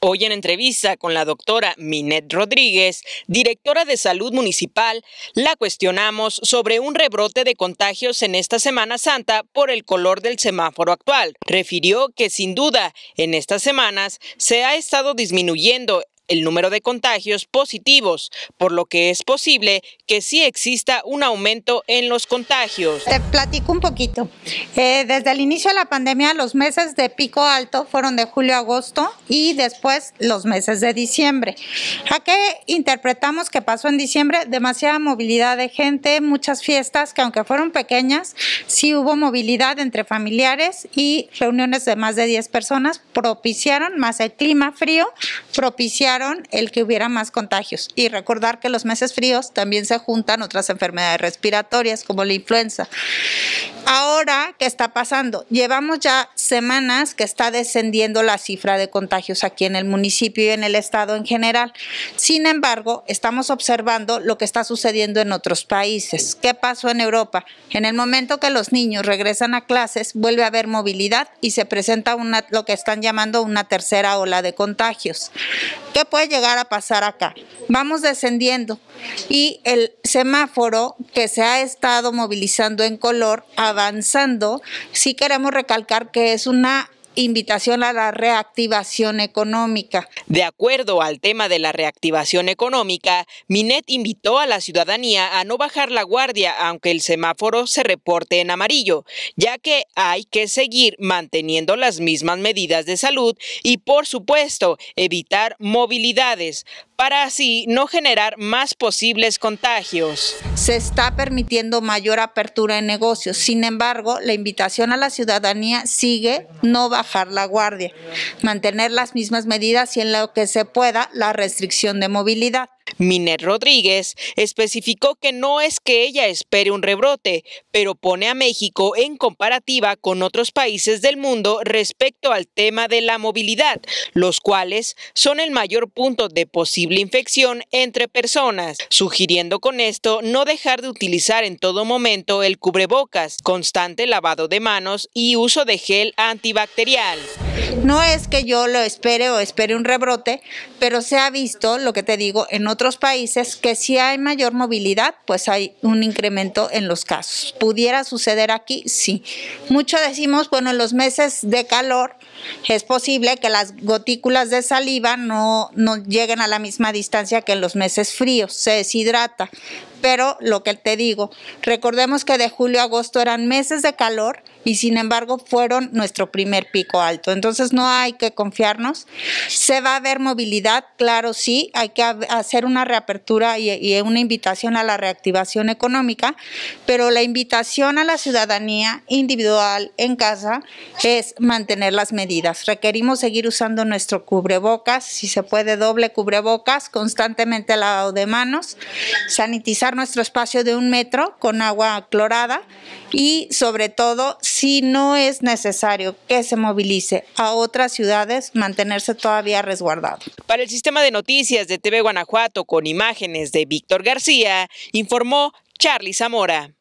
Hoy en entrevista con la doctora Minet Rodríguez, directora de Salud Municipal, la cuestionamos sobre un rebrote de contagios en esta Semana Santa por el color del semáforo actual. Refirió que sin duda en estas semanas se ha estado disminuyendo el número de contagios positivos, por lo que es posible que sí exista un aumento en los contagios. Te platico un poquito. Eh, desde el inicio de la pandemia, los meses de pico alto fueron de julio a agosto y después los meses de diciembre. ¿A qué interpretamos que pasó en diciembre? Demasiada movilidad de gente, muchas fiestas que aunque fueron pequeñas, sí hubo movilidad entre familiares y reuniones de más de 10 personas propiciaron, más el clima frío, propiciaron el que hubiera más contagios. Y recordar que los meses fríos también se juntan otras enfermedades respiratorias como la influenza. Ahora, ¿qué está pasando? Llevamos ya semanas que está descendiendo la cifra de contagios aquí en el municipio y en el estado en general. Sin embargo, estamos observando lo que está sucediendo en otros países. ¿Qué pasó en Europa? En el momento que los niños regresan a clases, vuelve a haber movilidad y se presenta una, lo que están llamando una tercera ola de contagios. ¿Qué puede llegar a pasar acá. Vamos descendiendo y el semáforo que se ha estado movilizando en color, avanzando, sí queremos recalcar que es una invitación a la reactivación económica. De acuerdo al tema de la reactivación económica, Minet invitó a la ciudadanía a no bajar la guardia aunque el semáforo se reporte en amarillo, ya que hay que seguir manteniendo las mismas medidas de salud y, por supuesto, evitar movilidades para así no generar más posibles contagios. Se está permitiendo mayor apertura en negocios, sin embargo, la invitación a la ciudadanía sigue no bajar la guardia, mantener las mismas medidas y en lo que se pueda la restricción de movilidad. Miner Rodríguez especificó que no es que ella espere un rebrote, pero pone a México en comparativa con otros países del mundo respecto al tema de la movilidad, los cuales son el mayor punto de posible infección entre personas, sugiriendo con esto no dejar de utilizar en todo momento el cubrebocas, constante lavado de manos y uso de gel antibacterial. No es que yo lo espere o espere un rebrote, pero se ha visto, lo que te digo, en otros países que si hay mayor movilidad, pues hay un incremento en los casos. ¿Pudiera suceder aquí? Sí. Mucho decimos, bueno, en los meses de calor es posible que las gotículas de saliva no, no lleguen a la misma distancia que en los meses fríos, se deshidrata pero lo que te digo, recordemos que de julio a agosto eran meses de calor y sin embargo fueron nuestro primer pico alto. Entonces no hay que confiarnos. Se va a ver movilidad, claro, sí, hay que hacer una reapertura y, una invitación a la reactivación económica, pero la invitación a la ciudadanía individual en casa es mantener las medidas. Requerimos seguir usando nuestro cubrebocas, si se puede doble cubrebocas, constantemente lavado de manos, sanitizar nuestro espacio de un metro con agua clorada y sobre todo si no es necesario que se movilice a otras ciudades, mantenerse todavía resguardado. Para el sistema de noticias de TV Guanajuato con imágenes de Víctor García, informó Charly Zamora.